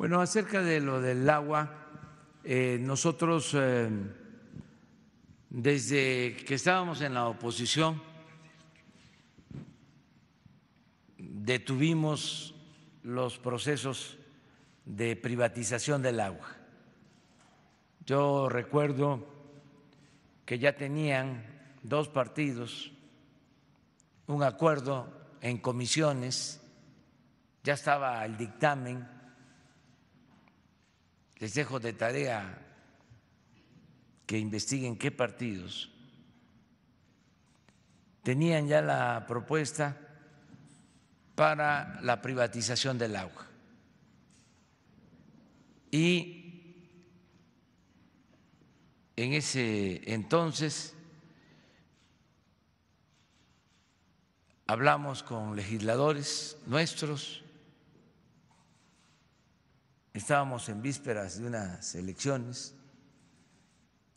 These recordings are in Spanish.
Bueno, acerca de lo del agua, eh, nosotros eh, desde que estábamos en la oposición detuvimos los procesos de privatización del agua. Yo recuerdo que ya tenían dos partidos un acuerdo en comisiones, ya estaba el dictamen les dejo de tarea que investiguen qué partidos tenían ya la propuesta para la privatización del agua. Y en ese entonces hablamos con legisladores nuestros Estábamos en vísperas de unas elecciones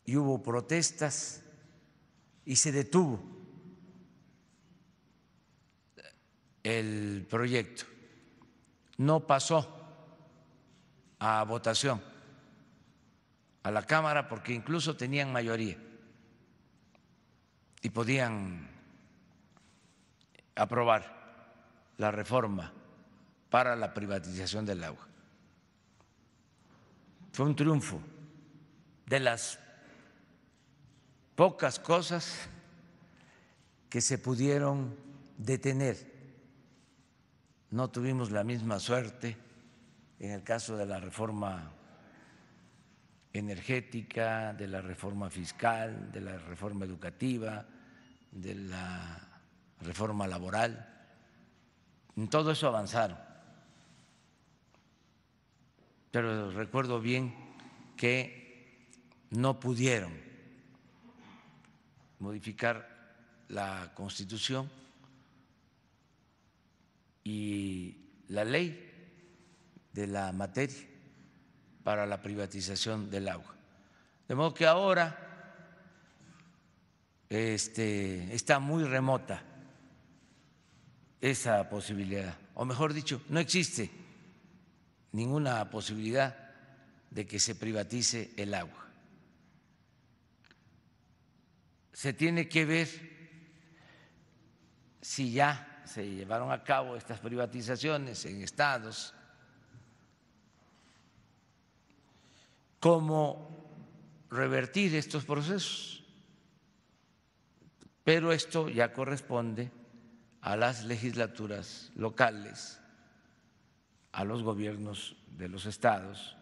y hubo protestas y se detuvo el proyecto. No pasó a votación a la Cámara porque incluso tenían mayoría y podían aprobar la reforma para la privatización del agua fue un triunfo de las pocas cosas que se pudieron detener. No tuvimos la misma suerte en el caso de la reforma energética, de la reforma fiscal, de la reforma educativa, de la reforma laboral. En todo eso avanzaron pero recuerdo bien que no pudieron modificar la constitución y la ley de la materia para la privatización del agua. De modo que ahora este, está muy remota esa posibilidad, o mejor dicho, no existe ninguna posibilidad de que se privatice el agua. Se tiene que ver si ya se llevaron a cabo estas privatizaciones en estados, cómo revertir estos procesos. Pero esto ya corresponde a las legislaturas locales a los gobiernos de los estados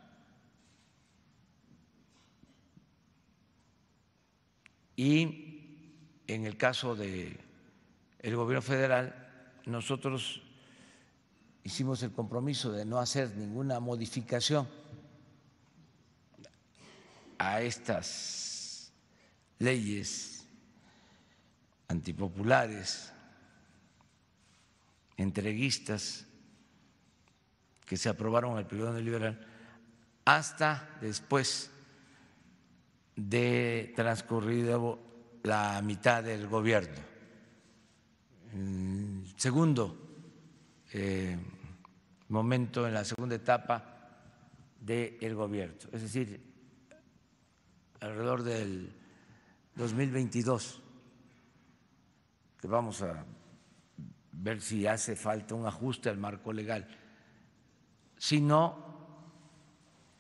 y en el caso de el gobierno federal nosotros hicimos el compromiso de no hacer ninguna modificación a estas leyes antipopulares, entreguistas, que se aprobaron el periodo neoliberal hasta después de transcurrido la mitad del gobierno. Segundo eh, momento en la segunda etapa del gobierno, es decir, alrededor del 2022, que vamos a ver si hace falta un ajuste al marco legal si no,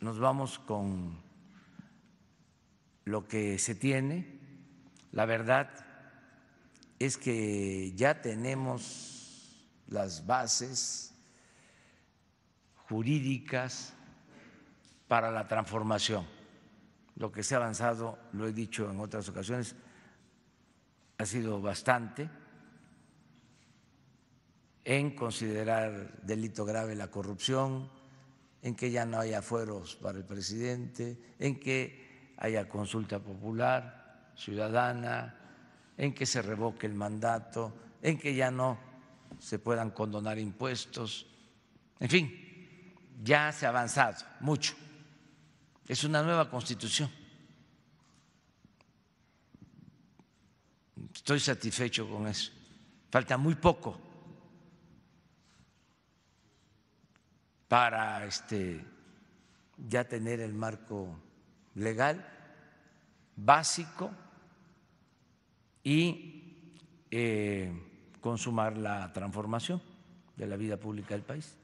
nos vamos con lo que se tiene. La verdad es que ya tenemos las bases jurídicas para la transformación. Lo que se ha avanzado, lo he dicho en otras ocasiones, ha sido bastante en considerar delito grave la corrupción, en que ya no haya fueros para el presidente, en que haya consulta popular, ciudadana, en que se revoque el mandato, en que ya no se puedan condonar impuestos, en fin, ya se ha avanzado mucho. Es una nueva constitución. Estoy satisfecho con eso. Falta muy poco. para este, ya tener el marco legal básico y eh, consumar la transformación de la vida pública del país.